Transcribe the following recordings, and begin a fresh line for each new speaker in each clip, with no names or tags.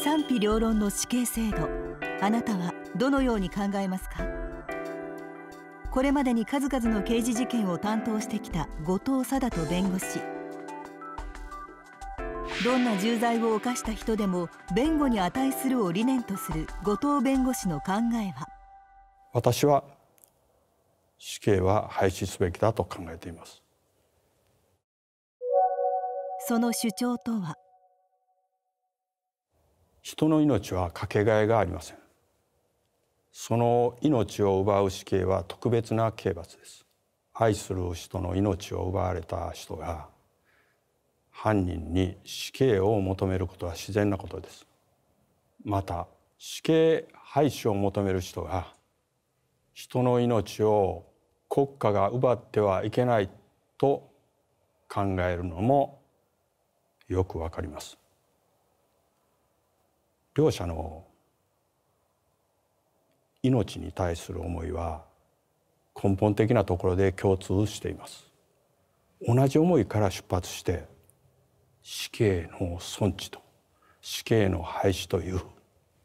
賛否両論の死刑制度あなたはどのように考えますかこれまでに数々の刑事事件を担当してきた後藤貞人弁護士どんな重罪を犯した人でも弁護に値するを理念とする後藤弁護士の考えは私は死刑は廃止すべきだと考えていますその主張とは人の命はかけがえがありませんその命を奪う死刑は特別な刑罰です愛する人の命を奪われた人が犯人に死刑を求めることは自然なことですまた死刑廃止を求める人が人の命を国家が奪ってはいけないと考えるのもよくわかります両者の命に対する思いは根本的なところで共通しています同じ思いから出発して死刑の存地と死刑の廃止という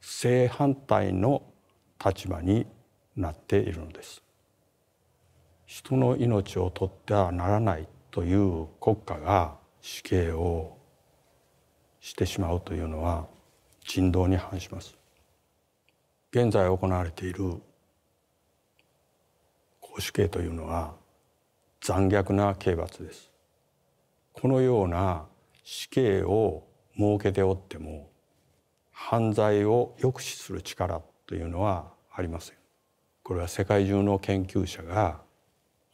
正反対の立場になっているのです人の命を取ってはならないという国家が死刑をしてしまうというのは人道に反します現在行われている保守刑というのは残虐な刑罰ですこのような死刑を設けておっても犯罪を抑止する力というのはありませんこれは世界中の研究者が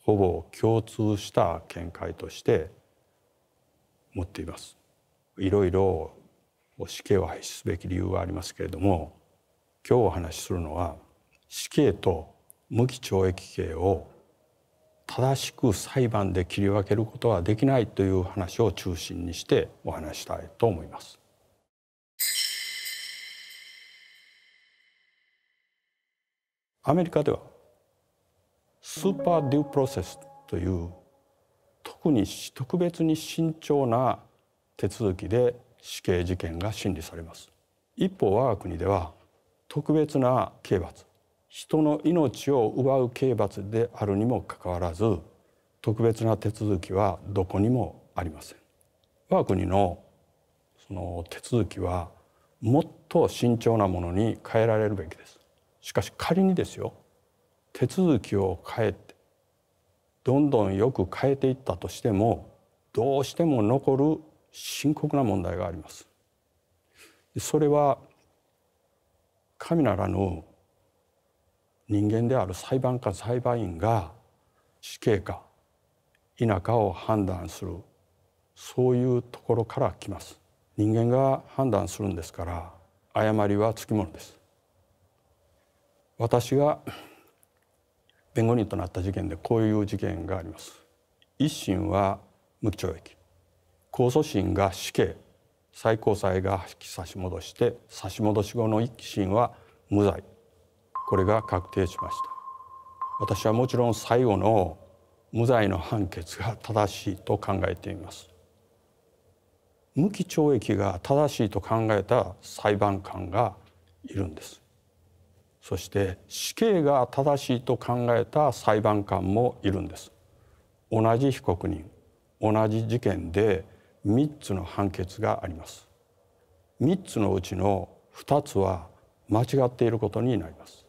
ほぼ共通した見解として持っていますいろいろ死刑を廃止すべき理由はありますけれども今日お話しするのは死刑と無期懲役刑を正しく裁判で切り分けることはできないという話を中心にしてお話したいと思います。アメリカではスーパーデュープロセスという特に特別に慎重な手続きで死刑事件が審理されます一方我が国では特別な刑罰人の命を奪う刑罰であるにもかかわらず特別な手続きはどこにもありません我が国のその手続きはもっと慎重なものに変えられるべきですしかし仮にですよ手続きを変えてどんどんよく変えていったとしてもどうしても残る深刻な問題があります。それは神ならぬ人間である裁判官裁判員が死刑か否かを判断するそういうところから来ます人間が判断するんですから誤りはつきものです私が弁護人となった事件でこういう事件があります一審は無期懲役控訴審が死刑最高裁が差し戻して差し戻し後の一審は無罪これが確定しました私はもちろん最後の無罪の判決が正しいと考えています無期懲役が正しいと考えた裁判官がいるんですそして死刑が正しいと考えた裁判官もいるんです同じ被告人同じ事件で3つの判決があります3つのうちの2つは間違っていることになります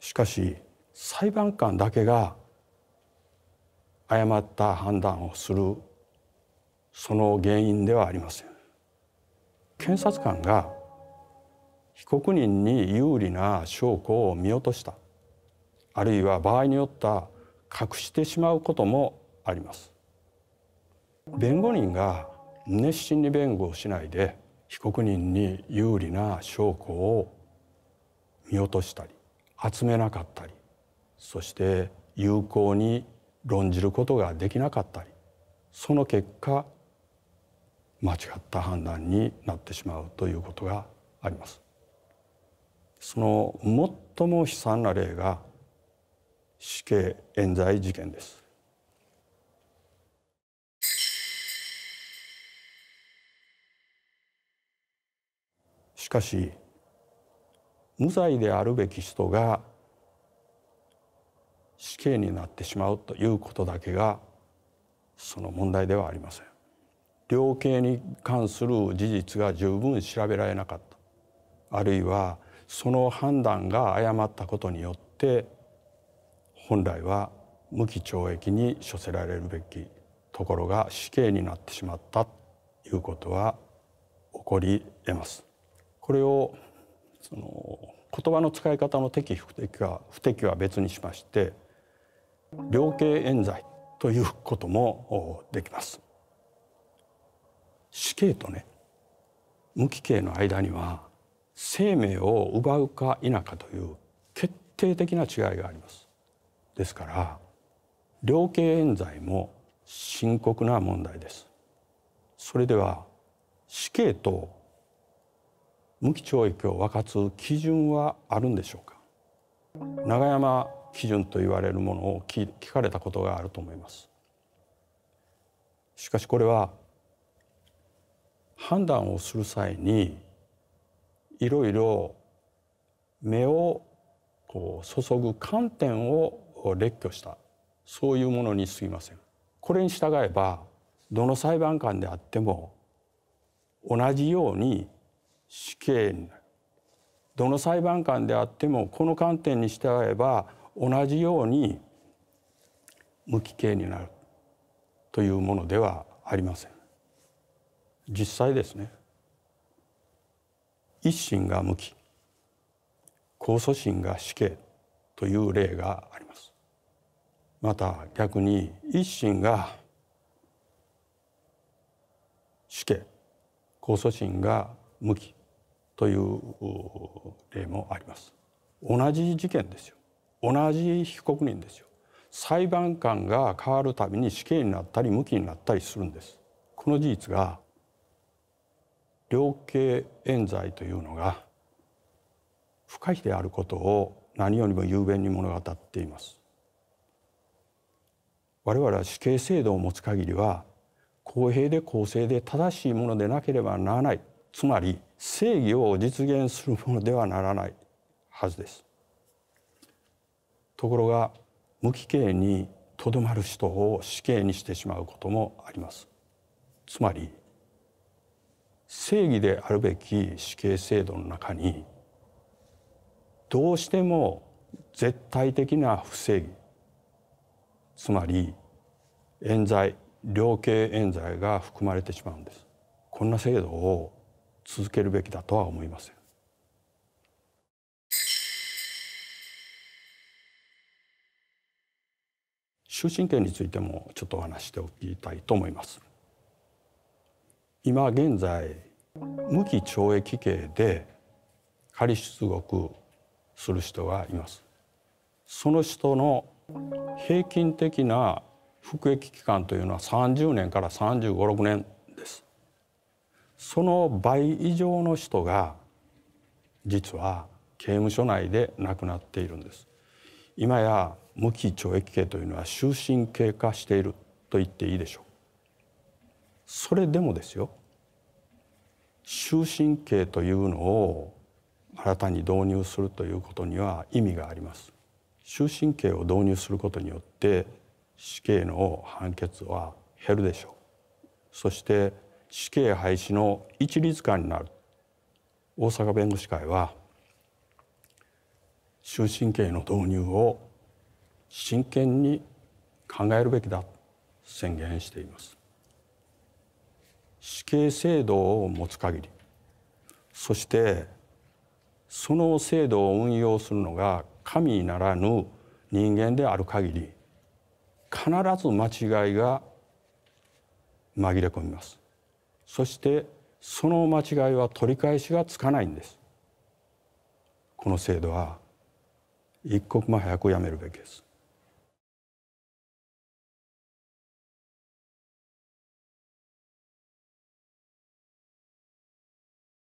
しかし裁判官だけが誤った判断をするその原因ではありません検察官が被告人に有利な証拠を見落としたあるいは場合によった隠してしまうこともあります弁護人が熱心に弁護をしないで被告人に有利な証拠を見落としたり集めなかったりそして有効に論じることができなかったりその結果間違った判断になってしまうということがあります。その最も悲惨な例が死刑冤罪事件です。しかし無罪であるべき人が死刑になってしまうということだけがその問題ではありません。量刑に関する事実が十分調べられなかったあるいはその判断が誤ったことによって本来は無期懲役に処せられるべきところが死刑になってしまったということは起こり得ます。これをその言葉の使い方の適不適は不適は別にしまして量刑冤罪ということもできます。死刑とね無期刑の間には生命を奪うか否かという決定的な違いがあります。ですから量刑冤罪も深刻な問題です。それでは死刑と無期懲役を分かつ基準はあるんでしょうか永山基準と言われるものを聞かれたことがあると思いますしかしこれは判断をする際にいろいろ目をこう注ぐ観点を列挙したそういうものにすぎませんこれに従えばどの裁判官であっても同じように死刑になるどの裁判官であってもこの観点にしてあえば同じように無期刑になるというものではありません実際ですね一審が無期控訴審が死刑という例がありますまた逆に一審が死刑控訴審が無期という例もあります。同じ事件ですよ。同じ被告人ですよ。裁判官が変わるたびに死刑になったり無期になったりするんです。この事実が量刑冤罪というのが不可避であることを何よりも雄弁に物語っています。我々は死刑制度を持つ限りは公平で公正で正しいものでなければならないつまり正義を実現するものではならないはずです。ところが無期刑にとどまる人を死刑にしてしまうこともあります。つまり正義であるべき死刑制度の中にどうしても絶対的な不正義つまり冤罪量刑冤罪が含まれてしまうんです。こんな制度を続けるべきだとは思いません。終身刑についてもちょっとお話しておきたいと思います。今現在無期懲役刑で仮出獄する人がいます。その人の平均的な服役期間というのは30年から35、6年です。その倍以上の人が実は刑務所内で亡くなっているんです今や無期懲役刑というのは終身刑化していると言っていいでしょうそれでもですよ終身刑というのを新たに導入するということには意味があります終身刑を導入することによって死刑の判決は減るでしょうそして死刑廃止の一律化になる大阪弁護士会は終身刑の導入を真剣に考えるべきだ宣言しています死刑制度を持つ限りそしてその制度を運用するのが神ならぬ人間である限り必ず間違いが紛れ込みますそしてその間違いは取り返しがつかないんですこの制度は一刻も早くやめるべきです